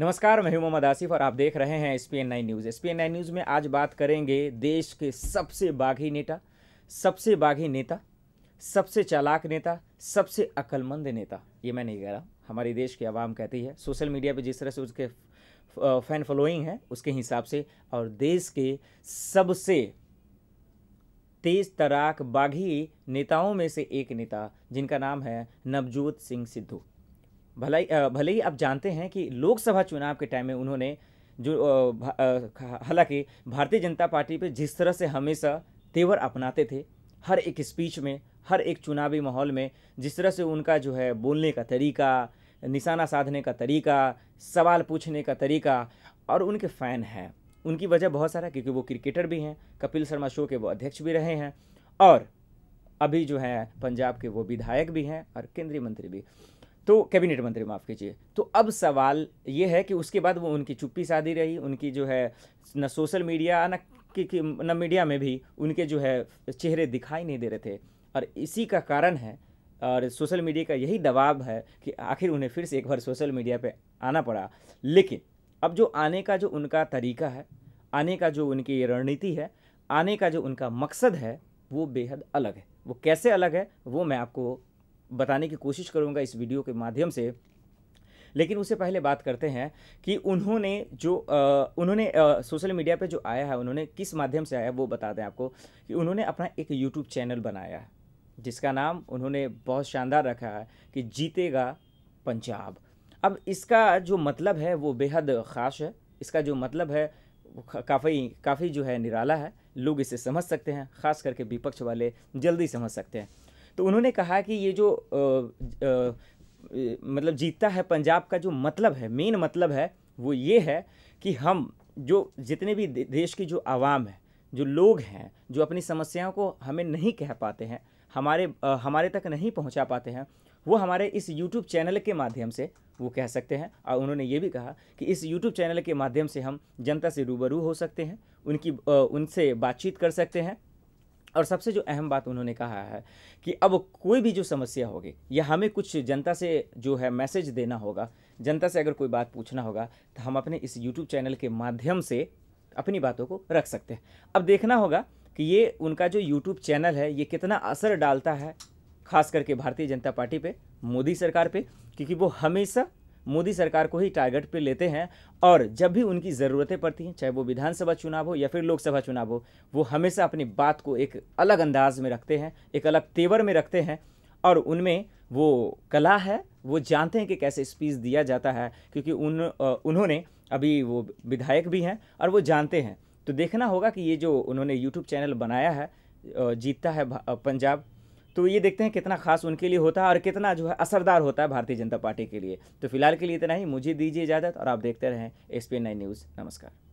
नमस्कार मैं हूं मोहम्मद आसिफ और आप देख रहे हैं S P news S P news में आज बात करेंगे देश के सबसे बागी नेता सबसे बागी नेता सबसे चालाक नेता सबसे अक्लमंद नेता ये मैं नहीं कह रहा हमारे देश की आवाम कहती है सोशल मीडिया पे जिस तरह से उसके फैन फॉलोइंग है उसके हिसाब से और देश के सबसे तेज तराक बाघी नेताओं में से एक नेता जिनका नाम है नवजोत सिंह सिद्धू भलाई भले ही आप जानते हैं कि लोकसभा चुनाव के टाइम में उन्होंने जो हालांकि भारतीय जनता पार्टी पे जिस तरह से हमेशा तेवर अपनाते थे हर एक स्पीच में हर एक चुनावी माहौल में जिस तरह से उनका जो है बोलने का तरीका निशाना साधने का तरीका सवाल पूछने का तरीका और उनके फ़ैन हैं उनकी वजह बहुत सारा क्योंकि वो क्रिकेटर भी हैं कपिल शर्मा शो के वो अध्यक्ष भी रहे हैं और अभी जो है पंजाब के वो विधायक भी हैं और केंद्रीय मंत्री भी तो कैबिनेट मंत्री माफ़ कीजिए तो अब सवाल ये है कि उसके बाद वो उनकी चुप्पी सादी रही उनकी जो है न सोशल मीडिया न कि, कि न मीडिया में भी उनके जो है चेहरे दिखाई नहीं दे रहे थे और इसी का कारण है और सोशल मीडिया का यही दबाव है कि आखिर उन्हें फिर से एक बार सोशल मीडिया पे आना पड़ा लेकिन अब जो आने का जो उनका तरीका है आने का जो उनकी रणनीति है आने का जो उनका मकसद है वो बेहद अलग है वो कैसे अलग है वो मैं आपको बताने की कोशिश करूँगा इस वीडियो के माध्यम से लेकिन उससे पहले बात करते हैं कि उन्होंने जो आ, उन्होंने सोशल मीडिया पे जो आया है उन्होंने किस माध्यम से आया वो बता दें आपको कि उन्होंने अपना एक यूट्यूब चैनल बनाया है जिसका नाम उन्होंने बहुत शानदार रखा है कि जीतेगा पंजाब अब इसका जो मतलब है वो बेहद ख़ास है इसका जो मतलब है काफ़ी काफ़ी जो है निराला है लोग इसे समझ सकते हैं ख़ास करके विपक्ष वाले जल्दी समझ सकते हैं तो उन्होंने कहा कि ये जो आ, आ, मतलब जीतता है पंजाब का जो मतलब है मेन मतलब है वो ये है कि हम जो जितने भी देश की जो आवाम है जो लोग हैं जो अपनी समस्याओं को हमें नहीं कह पाते हैं हमारे आ, हमारे तक नहीं पहुंचा पाते हैं वो हमारे इस YouTube चैनल के माध्यम से वो कह सकते हैं और उन्होंने ये भी कहा कि इस YouTube चैनल के माध्यम से हम जनता से रूबरू हो सकते हैं उनकी आ, उनसे बातचीत कर सकते हैं और सबसे जो अहम बात उन्होंने कहा है कि अब कोई भी जो समस्या होगी या हमें कुछ जनता से जो है मैसेज देना होगा जनता से अगर कोई बात पूछना होगा तो हम अपने इस यूट्यूब चैनल के माध्यम से अपनी बातों को रख सकते हैं अब देखना होगा कि ये उनका जो यूट्यूब चैनल है ये कितना असर डालता है खास करके भारतीय जनता पार्टी पे मोदी सरकार पे क्योंकि वो हमेशा मोदी सरकार को ही टारगेट पे लेते हैं और जब भी उनकी ज़रूरतें पड़ती हैं चाहे वो विधानसभा चुनाव हो या फिर लोकसभा चुनाव हो वो हमेशा अपनी बात को एक अलग अंदाज में रखते हैं एक अलग तेवर में रखते हैं और उनमें वो कला है वो जानते हैं कि कैसे स्पीच दिया जाता है क्योंकि उन उन्होंने अभी वो विधायक भी हैं और वो जानते हैं तो देखना होगा कि ये जो उन्होंने यूट्यूब चैनल बनाया है जीतता है पंजाब तो ये देखते हैं कितना खास उनके लिए होता है और कितना जो है असरदार होता है भारतीय जनता पार्टी के लिए तो फिलहाल के लिए इतना ही मुझे दीजिए इजाज़त और आप देखते रहें एस पी न्यूज़ नमस्कार